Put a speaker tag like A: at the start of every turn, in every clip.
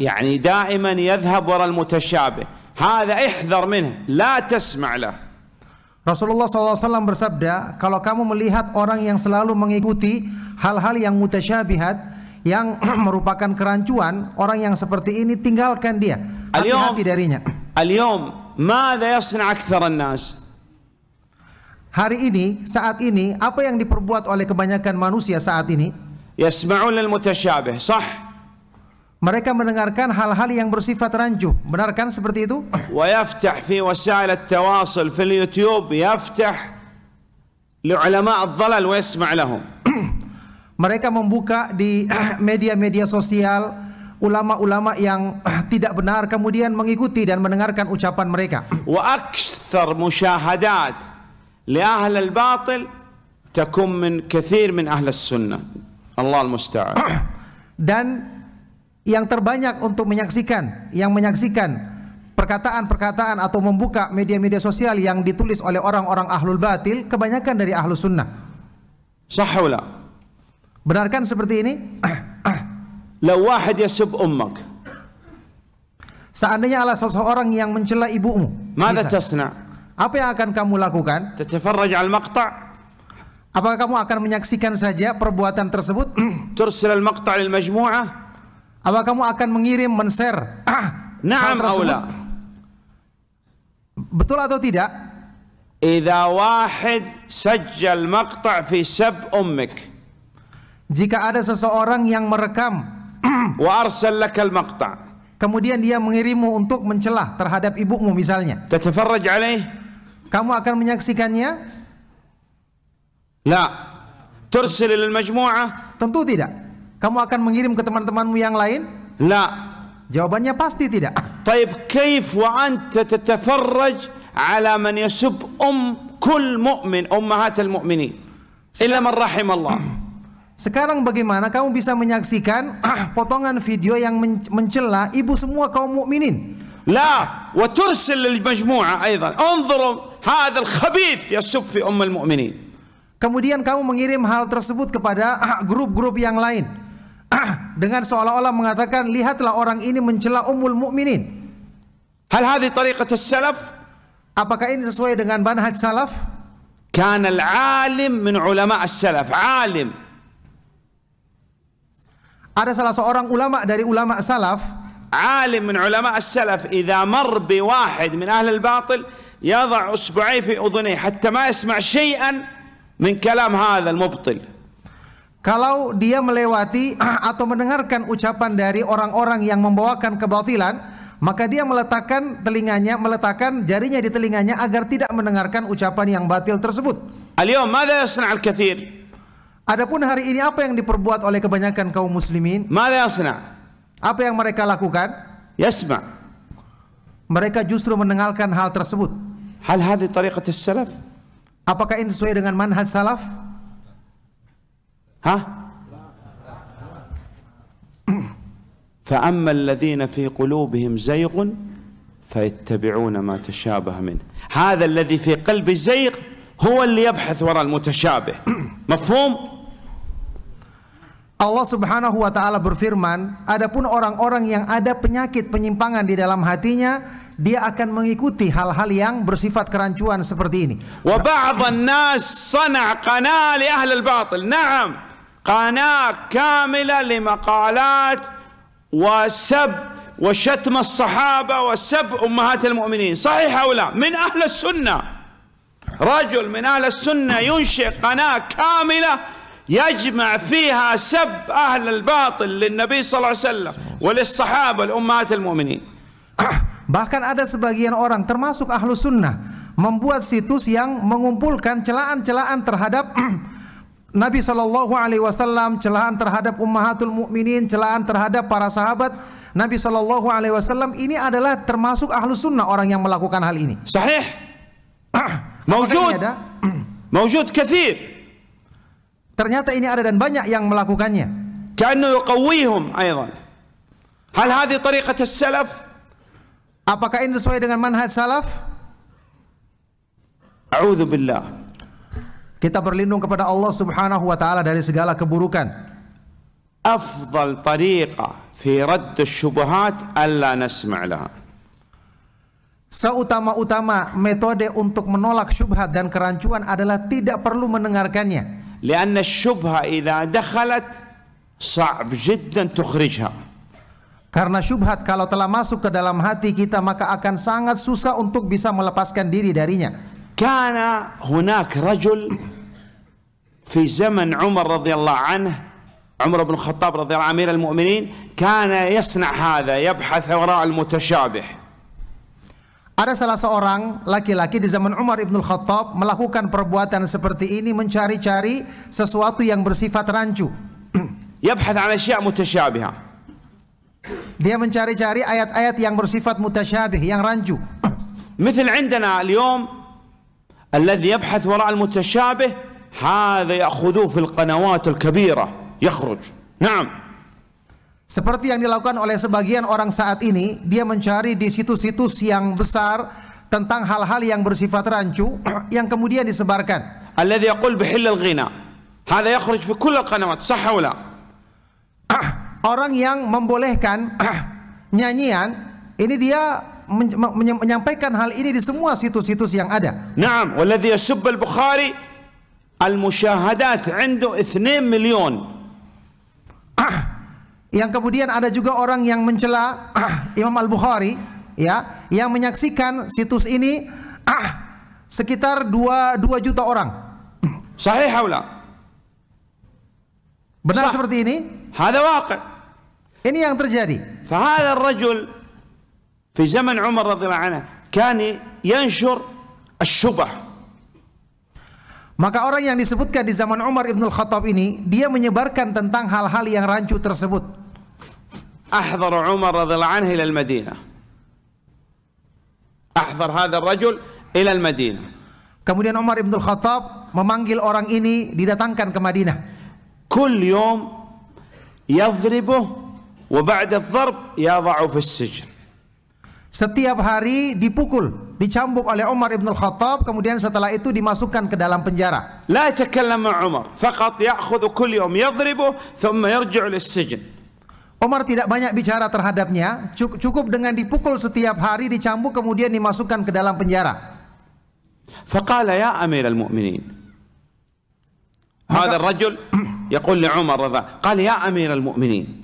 A: يعني دائما يذهب وراء المتشابه هذا احذر منه لا تسمع له
B: Rasulullah SAW bersabda, kalau kamu melihat orang yang selalu mengikuti hal-hal yang mutasyabihat, yang merupakan kerancuan, orang yang seperti ini tinggalkan dia. Hati-hati darinya. Al-yom, Hari ini, saat ini, apa yang diperbuat oleh kebanyakan manusia saat ini? يسمعون المتشابه, Sah mereka mendengarkan hal-hal yang bersifat rancu. Benarkan seperti itu?
A: ويفتح في وسائل التواصل في اليوتيوب يفتح لعلماء الضلال ويسمع لهم.
B: Mereka membuka di media-media sosial ulama-ulama yang tidak benar kemudian mengikuti dan mendengarkan ucapan mereka. وأكثر
A: مشاهدات لأهل الباطل تكون من كثير من أهل السنة. الله المستعان.
B: Dan yang terbanyak untuk menyaksikan, yang menyaksikan perkataan-perkataan atau membuka media-media sosial yang ditulis oleh orang-orang ahlul batil kebanyakan dari ahlu sunnah. Sahula. Benarkan seperti ini? Lau wahid yasub ummak. Seandainya ala seseorang yang mencela ibumu. Mada tasna? Apa yang akan kamu lakukan? Tatafarraj al maqta' Apakah kamu akan menyaksikan saja perbuatan tersebut? Tursil al maqta' lil majmu'ah apa kamu akan mengirim men-share ah, na'am aula betul atau tidak
A: idza wahid sajjal maqta' fi sab ummik
B: jika ada seseorang yang merekam wa arsal lakal maqta' kemudian dia mengirimu untuk mencelah terhadap ibumu misalnya tatafarraj alaih kamu akan menyaksikannya la tursil lil majmu'ah tentu tidak kamu akan mengirim ke teman-temanmu yang lain? La. Jawabannya pasti tidak. Taib kaif wa anta tatafarraj ala man yasub um kul mu'min ummahatul mu'minin illa man rahim Allah. Sekarang bagaimana kamu bisa menyaksikan potongan video yang mencela ibu semua kaum mukminin? La wa tursil lil majmu'a aidan.
A: Unzuru hadha al khabith yasub fi umm al mu'minin.
B: Kemudian kamu mengirim hal tersebut kepada grup-grup yang lain dengan seolah-olah mengatakan lihatlah orang ini mencela ummul mukminin. Hal hadhi tariqat salaf? Apakah ini sesuai dengan manhaj salaf? Kan al-alim min ulama as-salaf, alim. Ada salah seorang ulama dari ulama salaf,
A: alim min ulama as-salaf, idza mar bi wahid min ahli al-batil يضع اصبعيه في اذنيه حتى ما يسمع شيئا من كلام هذا المبطل
B: kalau dia melewati atau mendengarkan ucapan dari orang-orang yang membawakan kebatilan, maka dia meletakkan telinganya, meletakkan jarinya di telinganya agar tidak mendengarkan ucapan yang batil tersebut. al-kathir? Adapun hari ini apa yang diperbuat oleh kebanyakan kaum muslimin? Madza yasna'? Apa yang mereka lakukan? Yasma'. Mereka justru mendengarkan hal tersebut. Hal hadhi tariqatus salaf? Apakah ini sesuai dengan manhaj salaf? ها
A: فأما الذين في قلوبهم زيغ فيتبعون ما تشابه منه هذا الذي في قلب الزيغ هو اللي يبحث وراء المتشابه مفهوم
B: Allah Subhanahu wa taala berfirman, adapun orang-orang yang ada penyakit penyimpangan di dalam hatinya, dia akan mengikuti hal-hal yang bersifat kerancuan seperti ini.
A: Wa ba'dhan nas sana' qana li ahli batil Naam. قناة كاملة لمقالات وسب وشتم الصحابة وسب أمهات المؤمنين صحيح أو لا من أهل السنة رجل من أهل السنة ينشئ قناة كاملة يجمع فيها سب أهل الباطل للنبي صلى الله عليه وسلم وللصحابة الأمهات المؤمنين
B: Bahkan ada sebagian orang termasuk ahlu sunnah membuat situs yang mengumpulkan celaan-celaan terhadap Nabi Shallallahu Alaihi Wasallam celahan terhadap ummahatul mukminin celahan terhadap para sahabat Nabi Shallallahu Alaihi Wasallam ini adalah termasuk ahlu sunnah orang yang melakukan hal ini. Sahih. Maujud. Ada? Maujud kathir. Ternyata ini ada dan banyak yang melakukannya. hal yuqawihum aydan. Hal hadhi tariqat salaf? Apakah ini sesuai dengan manhaj salaf? A'udzu billah. Kita berlindung kepada Allah Subhanahu wa taala dari segala keburukan.
A: أفضل tariqa fi radd الشبهات ألا نسمع لها.
B: Seutama-utama metode untuk menolak syubhat dan kerancuan adalah tidak perlu mendengarkannya. لأن الشبهة
A: إذا دخلت صعب جدا تخرجها.
B: Karena syubhat kalau telah masuk ke dalam hati kita maka akan sangat susah untuk bisa melepaskan diri darinya.
A: كان هناك رجل في زمن عمر رضي الله عنه عمر بن الخطاب رضي الله عنه امير المؤمنين كان يصنع هذا يبحث وراء المتشابه
B: Ada salah seorang laki-laki di zaman Umar ibn Khattab melakukan perbuatan seperti ini mencari-cari sesuatu yang bersifat rancu. Dia mencari-cari ayat-ayat yang bersifat mutasyabih, yang rancu. مثل عندنا اليوم
A: الذي يبحث وراء المتشابه هذا يأخذوه في القنوات الكبيرة يخرج
B: نعم Seperti yang dilakukan oleh sebagian orang saat ini, dia mencari di situs-situs yang besar tentang hal-hal yang bersifat rancu yang kemudian disebarkan.
A: Alladhi يقول بحل al هذا يخرج في كل القنوات صح ولا
B: Orang yang membolehkan nyanyian, ini dia menyampaikan hal ini di semua situs-situs yang ada.
A: Naam, والذي يسب Al-mushahadat, 2
B: Yang kemudian ada juga orang yang mencela Imam Al-Bukhari ya, yang menyaksikan situs ini ah, sekitar 2 2 juta orang. Sahih haula. Benar Sah. seperti ini? Hada waqi'. Ini yang terjadi. فهذا
A: الرجل في زمن عمر رضي الله عنه كان ينشر
B: الشبه Maka orang yang disebutkan di zaman Umar Ibn Khattab ini dia menyebarkan tentang hal-hal yang rancu tersebut.
A: أحضر عمر رضي الله عنه إلى المدينة. أحضر هذا الرجل إلى Madinah.
B: Kemudian Umar Ibn Khattab memanggil orang ini didatangkan ke Madinah. كل يوم يضربه وبعد الضرب يضع في السجن. Setiap hari dipukul, dicambuk oleh Umar ibn Khattab, kemudian setelah itu dimasukkan ke dalam penjara. لا يتكلم مع عمر, فقط يأخذ
A: كل يوم يضربه ثم يرجع للسجن.
B: Umar tidak banyak bicara terhadapnya, cukup dengan dipukul setiap hari, dicambuk kemudian dimasukkan ke dalam penjara.
A: فقال يا أمير المؤمنين هذا الرجل يقول لعمر قال يا أمير المؤمنين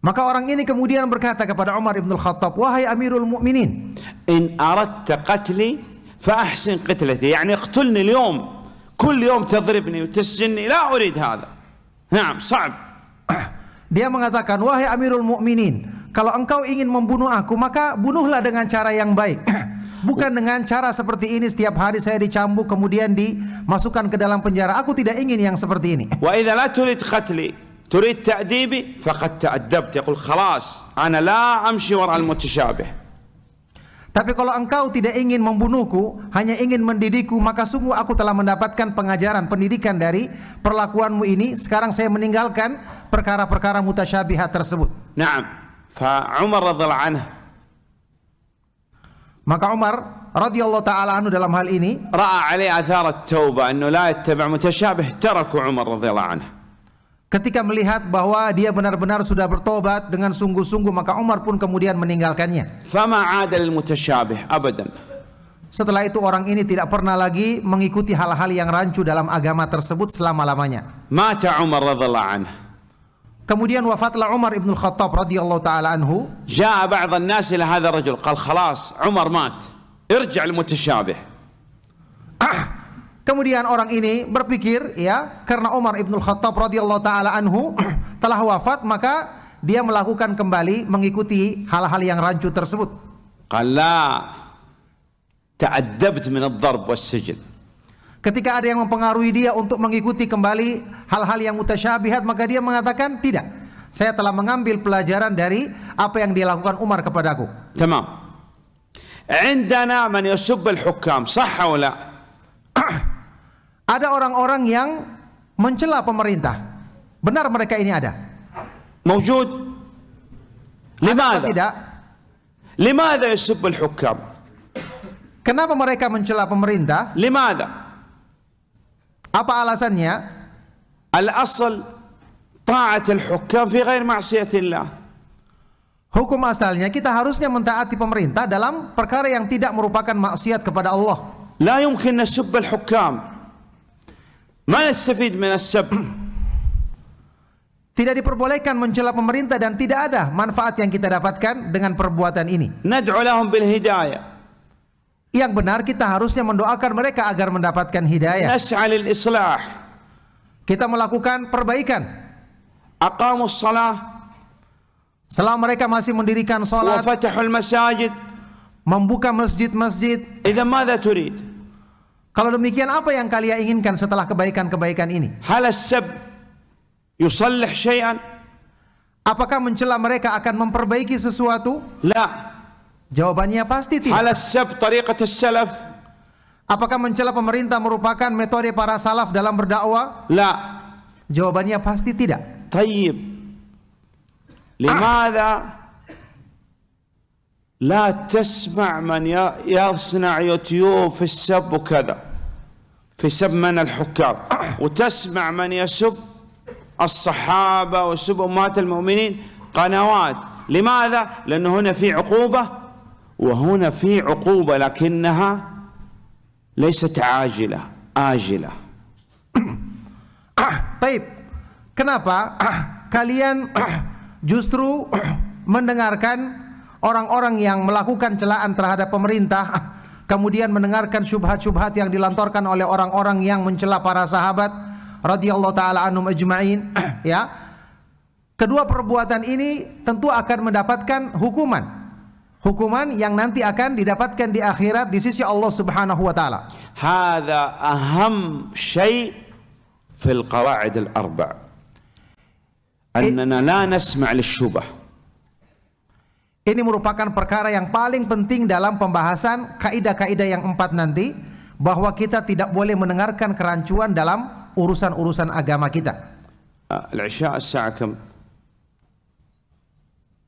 B: maka orang ini kemudian berkata kepada Umar ibn Khattab, "Wahai Amirul Mukminin, in aradta qatli fa ahsin
A: qitlati." Yani iqtulni al-yawm. Kull yawm tadribni wa tasjinni, la urid hadha. Naam, sa'b.
B: Dia mengatakan, "Wahai Amirul Mukminin, kalau engkau ingin membunuh aku, maka bunuhlah dengan cara yang baik." Bukan dengan cara seperti ini setiap hari saya dicambuk kemudian dimasukkan ke dalam penjara. Aku tidak ingin yang seperti ini.
A: Wa idza la turid qatli تريد تأديبي فقد تأدبت يقول خلاص أنا لا أمشي وراء المتشابه
B: Tapi kalau engkau tidak ingin membunuhku, hanya ingin mendidikku, maka sungguh aku telah mendapatkan pengajaran, pendidikan dari perlakuanmu ini. Sekarang saya meninggalkan perkara-perkara mutasyabihat tersebut.
A: Naam. Fa Umar
B: radhiyallahu anhu. Maka Umar radhiyallahu taala anhu dalam hal ini
A: ra'a alaihi atharat taubah annu la yattabi' mutasyabih taraku Umar radhiyallahu anhu.
B: Ketika melihat bahwa dia benar-benar sudah bertobat dengan sungguh-sungguh maka Umar pun kemudian meninggalkannya.
A: Fama adal mutasyabih abadan.
B: Setelah itu orang ini tidak pernah lagi mengikuti hal-hal yang rancu dalam agama tersebut selama-lamanya. Mata
A: Umar radhiyallahu anhu.
B: Kemudian wafatlah Umar ibn Khattab radhiyallahu taala anhu.
A: Jaa ba'd an-nas ila hadha rajul qal khalas Umar mat. al-mutasyabih.
B: Kemudian orang ini berpikir ya karena Umar ibnul Khattab radhiyallahu taala anhu telah wafat maka dia melakukan kembali mengikuti hal-hal yang rancu tersebut.
A: Kala ta'addabt min ad-darb was-sijn.
B: Ketika ada yang mempengaruhi dia untuk mengikuti kembali hal-hal yang mutasyabihat maka dia mengatakan tidak. Saya telah mengambil pelajaran dari apa yang dilakukan Umar kepadaku.
A: Tamam. عندنا من يسب الحكام صح ولا
B: ada orang-orang yang mencela pemerintah. Benar mereka ini ada. Mewujud. Limadha? Tidak. Lima ada al-hukam? Kenapa mereka mencela pemerintah? ada. Apa alasannya? al asal ta'at al-hukam fi ghair ma'siyatillah. Hukum asalnya kita harusnya mentaati pemerintah dalam perkara yang tidak merupakan maksiat kepada Allah. La yumkin nasub hukam ما نستفيد من السب Tidak diperbolehkan mencela pemerintah dan tidak ada manfaat yang kita dapatkan dengan perbuatan ini. bil hidayah. Yang benar kita harusnya mendoakan mereka agar mendapatkan hidayah. islah. Kita melakukan perbaikan. Aqamus salah. Selama mereka masih mendirikan sholat. Membuka masjid-masjid. Idza madza kalau demikian apa yang kalian inginkan setelah kebaikan-kebaikan ini? Halasab yusallih syai'an. Apakah mencela mereka akan memperbaiki sesuatu? La. Jawabannya pasti tidak. Halasab tariqat salaf. Apakah mencela pemerintah merupakan metode para salaf dalam berdakwah? La. Jawabannya pasti tidak. Tayyib. Limadha
A: لا تسمع من يصنع يوتيوب في السب وكذا في سب من الحكام وتسمع من يسب الصحابة وسب أمهات المؤمنين قنوات لماذا؟ لأنه هنا في عقوبة وهنا في عقوبة لكنها ليست عاجلة آجلة
B: طيب kenapa kalian justru mendengarkan orang-orang yang melakukan celaan terhadap pemerintah kemudian mendengarkan syubhat-syubhat yang dilantorkan oleh orang-orang yang mencela para sahabat radhiyallahu taala anhum ajmain ya kedua perbuatan ini tentu akan mendapatkan hukuman hukuman yang nanti akan didapatkan di akhirat di sisi Allah Subhanahu wa taala.
A: Hadza aham syai' fil qawa'id al-arba'. أننا لا نسمع للشبه
B: ini merupakan perkara yang paling penting dalam pembahasan kaidah-kaidah yang empat nanti bahwa kita tidak boleh mendengarkan kerancuan dalam urusan-urusan agama kita.
A: Al-Isya as-sa'a kam?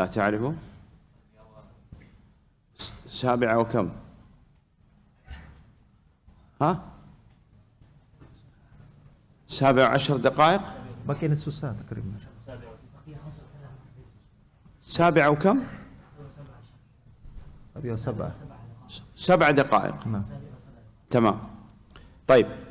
A: La ta'rifu? دقائق?
B: Bakin susah تقريبا. سابعة وكم؟ سبعة سبع دقائق نعم.
A: تمام طيب